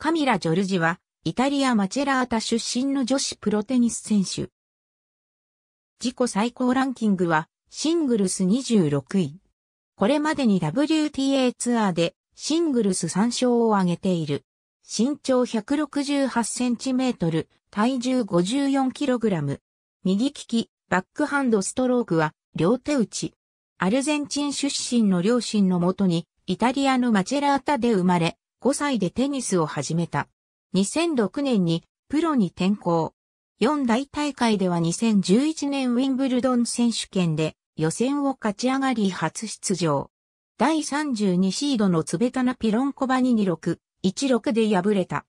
カミラ・ジョルジは、イタリア・マチェラータ出身の女子プロテニス選手。自己最高ランキングは、シングルス26位。これまでに WTA ツアーで、シングルス3勝を挙げている。身長168センチメートル、体重54キログラム。右利き、バックハンドストロークは、両手打ち。アルゼンチン出身の両親のもとに、イタリアのマチェラータで生まれ、5歳でテニスを始めた。2006年にプロに転向。4大大会では2011年ウィンブルドン選手権で予選を勝ち上がり初出場。第32シードのツベタナ・ピロンコバに26、16で敗れた。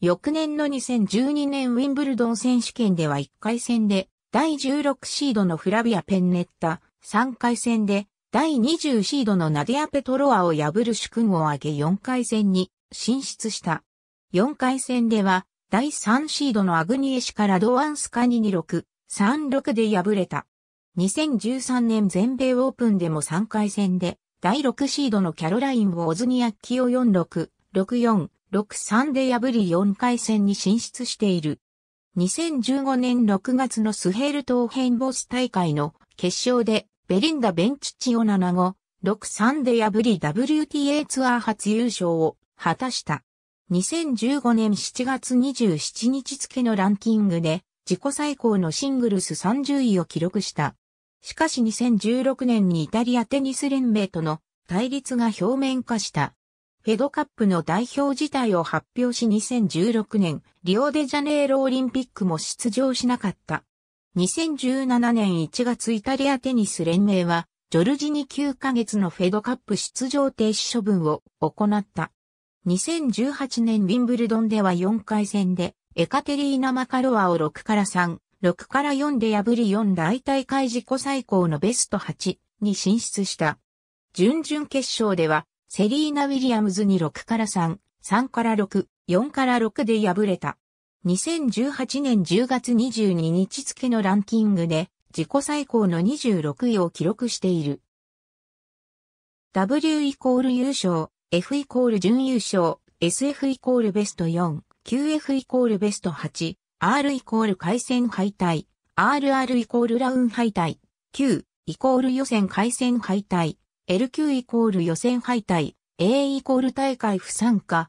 翌年の2012年ウィンブルドン選手権では1回戦で第16シードのフラビア・ペンネッタ、3回戦で第20シードのナディア・ペトロアを破る主君を挙げ4回戦に進出した。4回戦では、第3シードのアグニエシからドワンスカに26、36で敗れた。2013年全米オープンでも3回戦で、第6シードのキャロライン・をオズニアッキを46、64、63で破り4回戦に進出している。2015年6月のスヘール島編ボス大会の決勝でベリンダ・ベンチチオ7号、6-3で破り WTA ツアー初優勝を果たした。2015年7月27日付のランキングで自己最高のシングルス30位を記録した。しかし2016年にイタリアテニス連盟との対立が表面化した。フェドカップの代表自体を発表し2016年リオデジャネイロオリンピックも出場しなかった。2017年1月イタリアテニス連盟は、ジョルジに9ヶ月のフェドカップ出場停止処分を行った。2018年ウィンブルドンでは4回戦で、エカテリーナ・マカロワを6から3、6から4で破り4大大会自己最高のベスト8に進出した。準々決勝では、セリーナ・ウィリアムズに6から3、3から6、4から6で敗れた。2018年10月22日付のランキングで自己最高の26位を記録している。W イコール優勝、F イコール準優勝、SF イコールベスト4、QF イコールベスト8、R イコール回戦敗退、RR イコールラウン敗退、Q イコール予選回戦敗退、LQ イコール予選敗退、A イコール大会不参加、